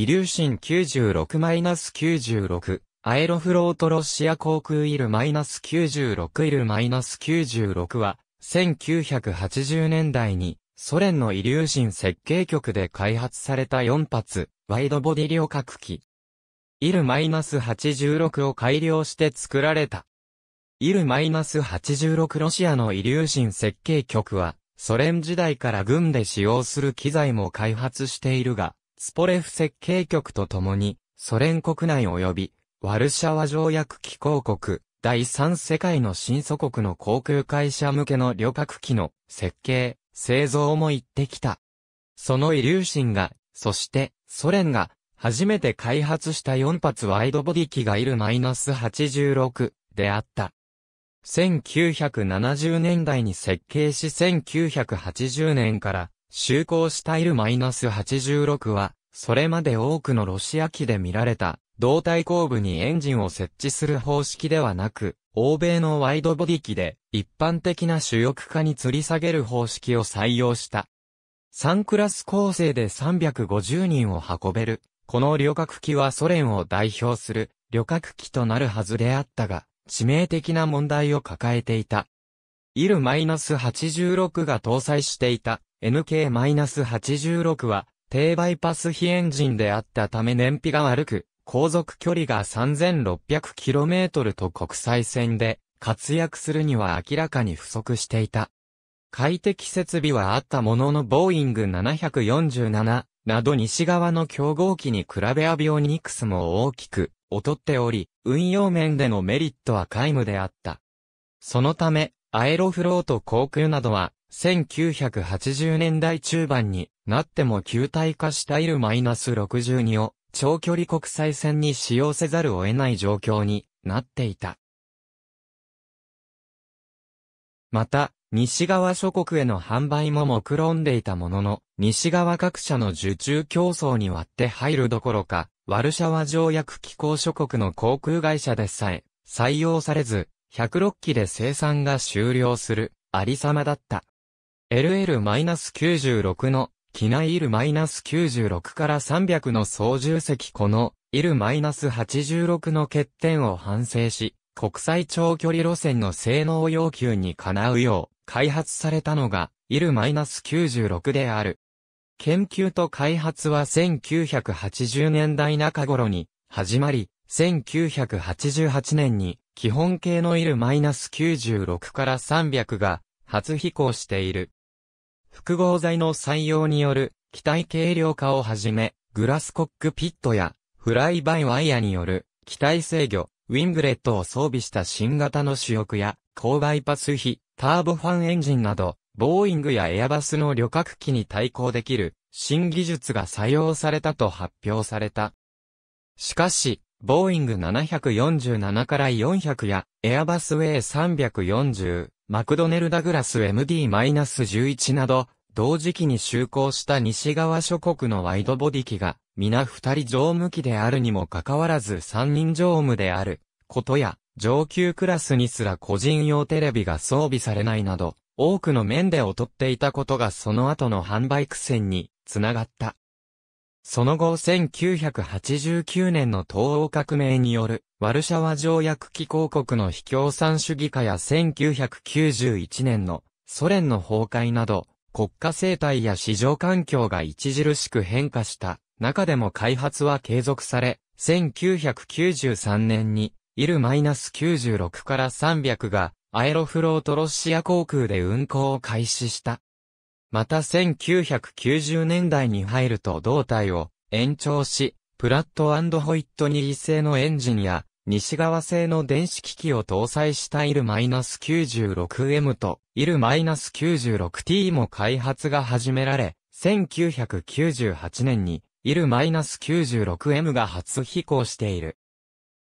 イリューシン96-96、アエロフロートロシア航空イル -96 イル -96 は、1980年代に、ソ連のイリューシン設計局で開発された4発、ワイドボディ旅客機。イル -86 を改良して作られた。イル -86 ロシアのイリューシン設計局は、ソ連時代から軍で使用する機材も開発しているが、スポレフ設計局と共に、ソ連国内及び、ワルシャワ条約機構国、第三世界の新祖国の航空会社向けの旅客機の設計、製造も行ってきた。そのイリューシンが、そしてソ連が初めて開発した4発ワイドボディ機がいるマイナス86であった。1970年代に設計し1980年から就航したイル -86 は、それまで多くのロシア機で見られた、胴体後部にエンジンを設置する方式ではなく、欧米のワイドボディ機で、一般的な主翼化に吊り下げる方式を採用した。3クラス構成で350人を運べる。この旅客機はソ連を代表する旅客機となるはずであったが、致命的な問題を抱えていた。イル -86 が搭載していた NK-86 は低バイパス非エンジンであったため燃費が悪く、航続距離が 3600km と国際線で活躍するには明らかに不足していた。快適設備はあったもののボーイング747など西側の競合機に比べアビオニクスも大きく劣っており、運用面でのメリットは皆無であった。そのため、アエロフロート航空などは1980年代中盤になっても球体化したイル -62 を長距離国際線に使用せざるを得ない状況になっていた。また、西側諸国への販売も目論んでいたものの、西側各社の受注競争に割って入るどころか、ワルシャワ条約機構諸国の航空会社でさえ採用されず、106機で生産が終了する、ありさまだった。LL-96 の機内イル9 6から300の操縦席このイル8 6の欠点を反省し、国際長距離路線の性能要求にかなうよう開発されたのがイル9 6である。研究と開発は1980年代中頃に始まり、1988年に基本形のイル9 6から300が初飛行している。複合材の採用による機体軽量化をはじめ、グラスコックピットやフライバイワイヤによる機体制御、ウィングレットを装備した新型の主翼や高バイパス比、ターボファンエンジンなど、ボーイングやエアバスの旅客機に対抗できる新技術が採用されたと発表された。しかし、ボーイング747から400やエアバスウェイ3 4 0マクドネル・ダグラス MD-11 など、同時期に就航した西側諸国のワイドボディ機が、皆二人乗務機であるにもかかわらず三人乗務である、ことや、上級クラスにすら個人用テレビが装備されないなど、多くの面で劣っていたことがその後の販売苦戦に、つながった。その後1989年の東欧革命によるワルシャワ条約機構国の非共産主義化や1991年のソ連の崩壊など国家生態や市場環境が著しく変化した中でも開発は継続され1993年にイル -96 から300がアエロフロートロシア航空で運航を開始した。また1990年代に入ると胴体を延長し、プラットホイットニー製のエンジンや、西側製の電子機器を搭載したイル -96M とイル -96T も開発が始められ、1998年にイル -96M が初飛行している。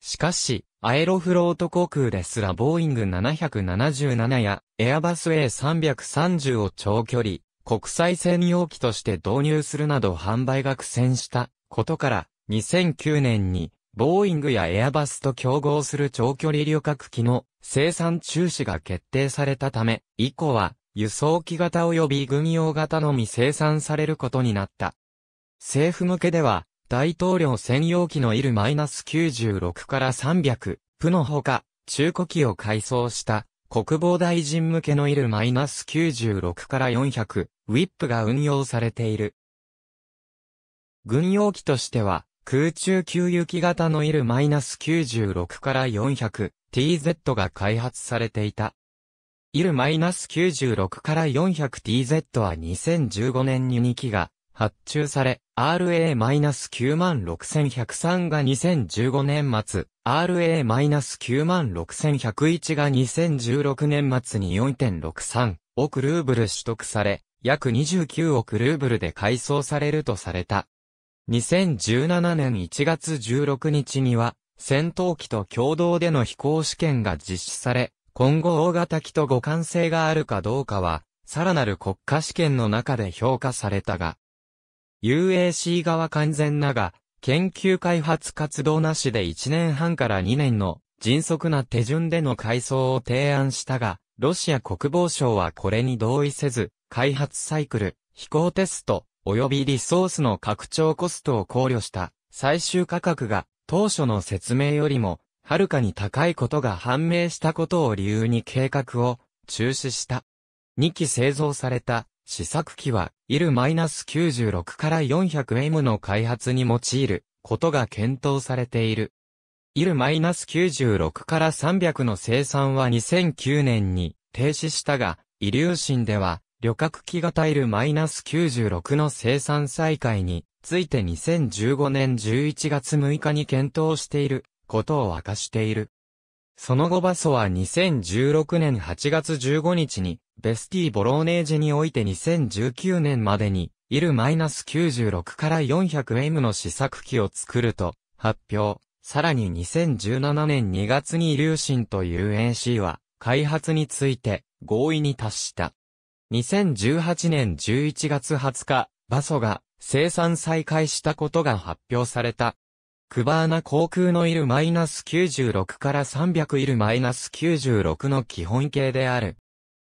しかし、アエロフロート航空ですらボーイング777やエアバス A330 を長距離、国際専用機として導入するなど販売が苦戦したことから、2009年に、ボーイングやエアバスと競合する長距離旅客機の生産中止が決定されたため、以降は輸送機型及び軍用型のみ生産されることになった。政府向けでは、大統領専用機のイル -96 から300、プのほか、中古機を改装した国防大臣向けのイルマイナス96から400、ウィップが運用されている。軍用機としては、空中給油機型のイルマイナス96から400、TZ が開発されていた。イルマイナス96から 400TZ は2015年に2機が発注され、RA-96103 が2015年末、RA-96101 が2016年末に4.63億ルーブル取得され、約29億ルーブルで改装されるとされた。2017年1月16日には、戦闘機と共同での飛行試験が実施され、今後大型機と互換性があるかどうかは、さらなる国家試験の中で評価されたが、UAC 側完全なが、研究開発活動なしで1年半から2年の迅速な手順での改装を提案したが、ロシア国防省はこれに同意せず、開発サイクル、飛行テスト、及びリソースの拡張コストを考慮した最終価格が当初の説明よりもはるかに高いことが判明したことを理由に計画を中止した。2機製造された試作機は、IL-96 から 400M の開発に用いることが検討されている。IL-96 から300の生産は2009年に停止したが、イリューシンでは、旅客機型 IL-96 の生産再開について2015年11月6日に検討していることを明かしている。その後バソは2016年8月15日に、ベスティボローネージにおいて2019年までに、イル -96 から 400M の試作機を作ると発表。さらに2017年2月にリューシンという AC は、開発について合意に達した。2018年11月20日、バソが生産再開したことが発表された。クバーナ航空のいるマイナス96から300いるマイナス96の基本形である。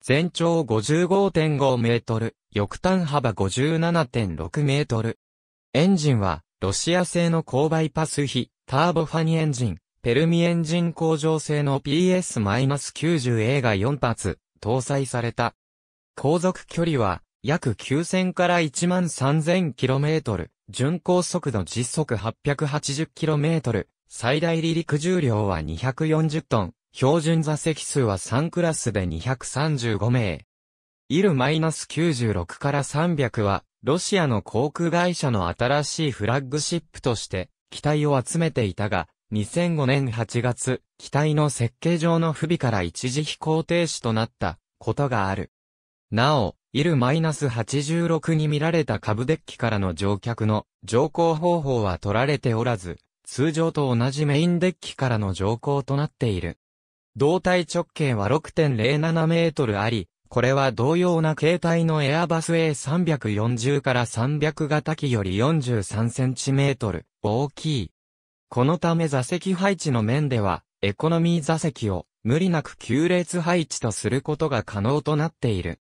全長55.5メートル、翼端幅57.6メートル。エンジンは、ロシア製の高バイパス比、ターボファニエンジン、ペルミエンジン工場製の PS-90A が4発、搭載された。航続距離は、約9000から1 3 0 0 0トル、巡航速度時速 880km、最大離陸重量は240トン、標準座席数は3クラスで235名。イル -96 から300は、ロシアの航空会社の新しいフラッグシップとして、機体を集めていたが、2005年8月、機体の設計上の不備から一時飛行停止となったことがある。なお、イル -86 に見られた株デッキからの乗客の乗降方法は取られておらず、通常と同じメインデッキからの乗降となっている。胴体直径は6.07メートルあり、これは同様な形態のエアバス A340 から300型機より43センチメートル大きい。このため座席配置の面では、エコノミー座席を無理なく9列配置とすることが可能となっている。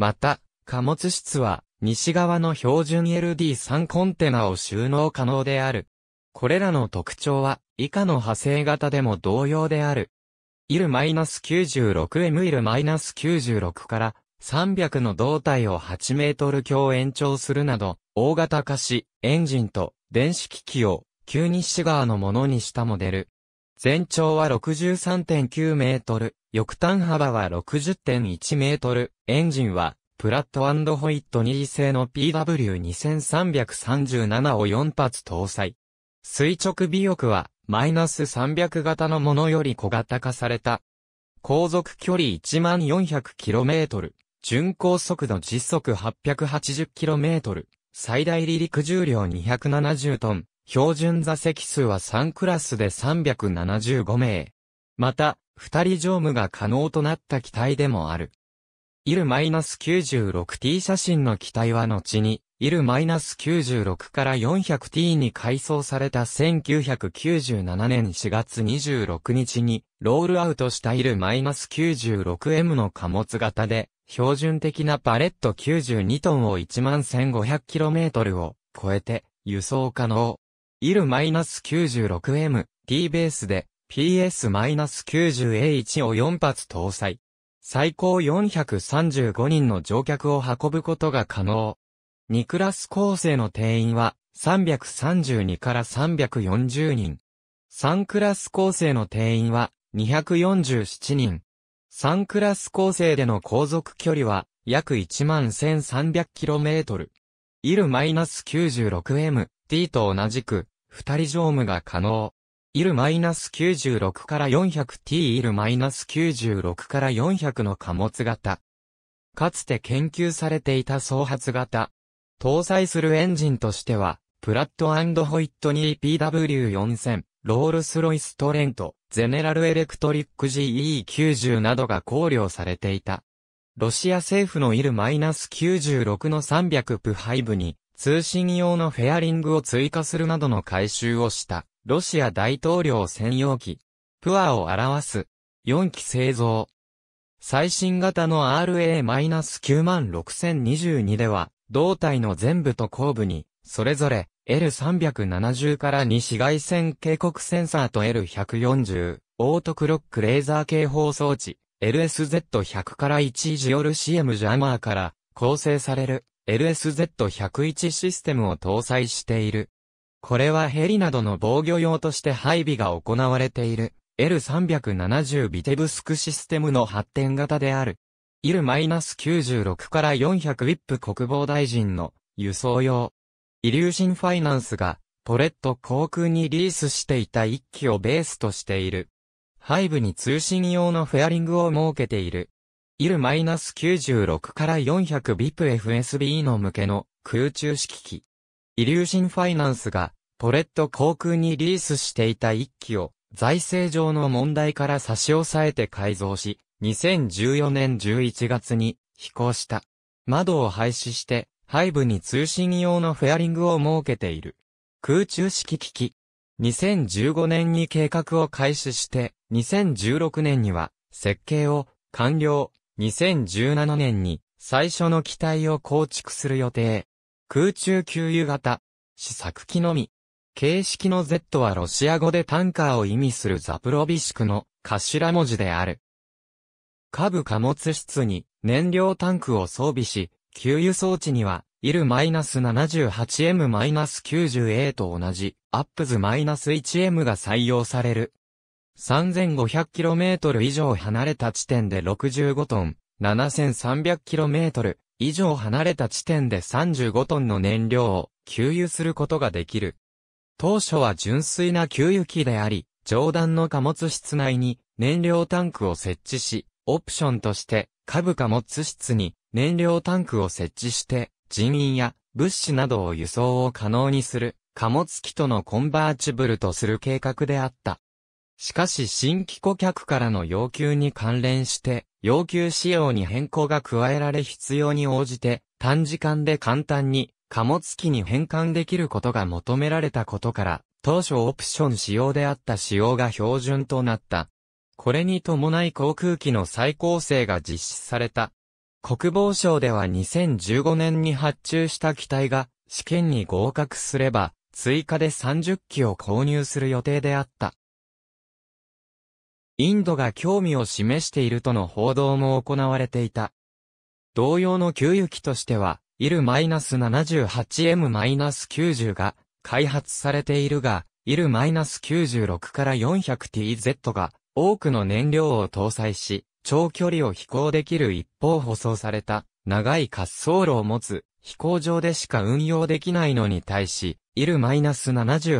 また、貨物室は、西側の標準 LD3 コンテナを収納可能である。これらの特徴は、以下の派生型でも同様である。ナス9 6 m IL-96 から300の胴体を8メートル強延長するなど、大型化し、エンジンと電子機器を、急にシガーのものにしたモデル。全長は63.9メートル、翼端幅は60.1メートル、エンジンは、プラットホイット2製の PW2337 を4発搭載。垂直尾翼は、マイナス300型のものより小型化された。航続距離 1400km、巡航速度実速 880km、最大離陸重量270トン、標準座席数は3クラスで375名。また、2人乗務が可能となった機体でもある。イル -96T 写真の機体は後に、イル -96 から 400T に改装された1997年4月26日に、ロールアウトしたイル -96M の貨物型で、標準的なパレット92トンを 11,500km を超えて輸送可能。IL-96M、T ベースで PS-90A1 を4発搭載。最高435人の乗客を運ぶことが可能。2クラス構成の定員は332から340人。3クラス構成の定員は247人。3クラス構成での航続距離は約 11,300km。IL-96M T と同じく、二人乗務が可能。イル9 6から 400T イル9 6から400の貨物型。かつて研究されていた創発型。搭載するエンジンとしては、プラットホイットニー PW4000、ロールスロイストレント、ゼネラルエレクトリック GE90 などが考慮されていた。ロシア政府のイル -96 の300プハイブに、通信用のフェアリングを追加するなどの改修をした、ロシア大統領専用機、プアを表す、4機製造。最新型の RA-96022 では、胴体の全部と後部に、それぞれ L370 から2紫外線警告センサーと L140、オートクロックレーザー警報装置、LSZ100 から1ジオルシエムジャマーから構成される。LSZ101 システムを搭載している。これはヘリなどの防御用として配備が行われている L370 ビテブスクシステムの発展型である。イル9 6から400ウィップ国防大臣の輸送用。イリューシンファイナンスがポレット航空にリースしていた1機をベースとしている。背部に通信用のフェアリングを設けている。IL-96 から400 v i p f s b の向けの空中式機。イリューシンファイナンスがポレット航空にリースしていた1機を財政上の問題から差し押さえて改造し、2014年11月に飛行した。窓を廃止して、背部に通信用のフェアリングを設けている。空中式機器。2015年に計画を開始して、2016年には設計を完了。2017年に最初の機体を構築する予定。空中給油型、試作機のみ。形式の Z はロシア語でタンカーを意味するザプロビシクの頭文字である。下部貨物室に燃料タンクを装備し、給油装置には、イル -78M-90A と同じ、アップズ -1M が採用される。3500km 以上離れた地点で65トン、7300km 以上離れた地点で35トンの燃料を給油することができる。当初は純粋な給油機であり、上段の貨物室内に燃料タンクを設置し、オプションとして下部貨物室に燃料タンクを設置して人員や物資などを輸送を可能にする貨物機とのコンバーチブルとする計画であった。しかし新規顧客からの要求に関連して、要求仕様に変更が加えられ必要に応じて、短時間で簡単に貨物機に変換できることが求められたことから、当初オプション仕様であった仕様が標準となった。これに伴い航空機の再構成が実施された。国防省では2015年に発注した機体が試験に合格すれば、追加で30機を購入する予定であった。インドが興味を示しているとの報道も行われていた。同様の給油機としては、イル7 8 m 9 0が開発されているが、イル9 6から 400TZ が多くの燃料を搭載し、長距離を飛行できる一方舗装された長い滑走路を持つ飛行場でしか運用できないのに対し、イル7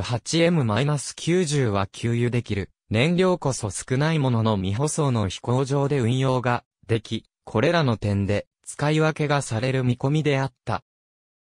8 m 9 0は給油できる燃料こそ少ないものの未舗装の飛行場で運用ができ、これらの点で使い分けがされる見込みであった。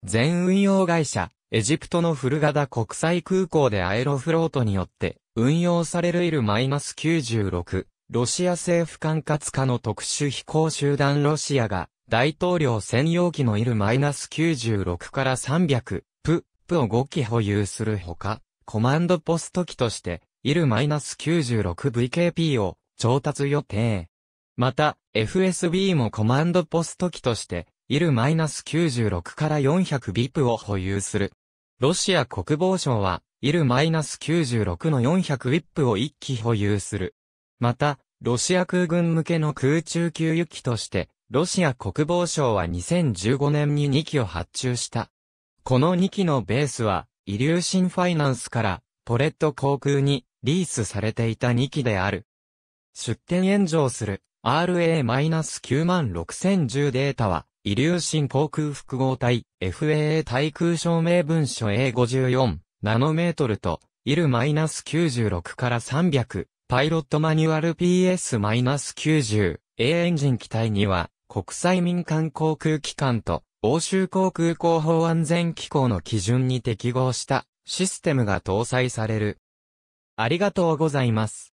全運用会社、エジプトのフルガダ国際空港でアエロフロートによって運用されるイル -96、ロシア政府管轄下の特殊飛行集団ロシアが大統領専用機のイル -96 から300、プ、プを5機保有するほか、コマンドポスト機としている -96VKP を調達予定。また、FSB もコマンドポスト機として、いる -96 から400 VIP を保有する。ロシア国防省は、いる -96 の400 VIP を1機保有する。また、ロシア空軍向けの空中給油機として、ロシア国防省は2015年に2機を発注した。この2機のベースは、イリューシンファイナンスから、ポレット航空に、リースされていた2機である。出展炎上する RA-96010 データは、イリューシン航空複合体 FAA 対空証明文書 A54 ナノメートルと、イル -96 から300、パイロットマニュアル PS-90、A エンジン機体には、国際民間航空機関と、欧州航空広報安全機構の基準に適合したシステムが搭載される。ありがとうございます。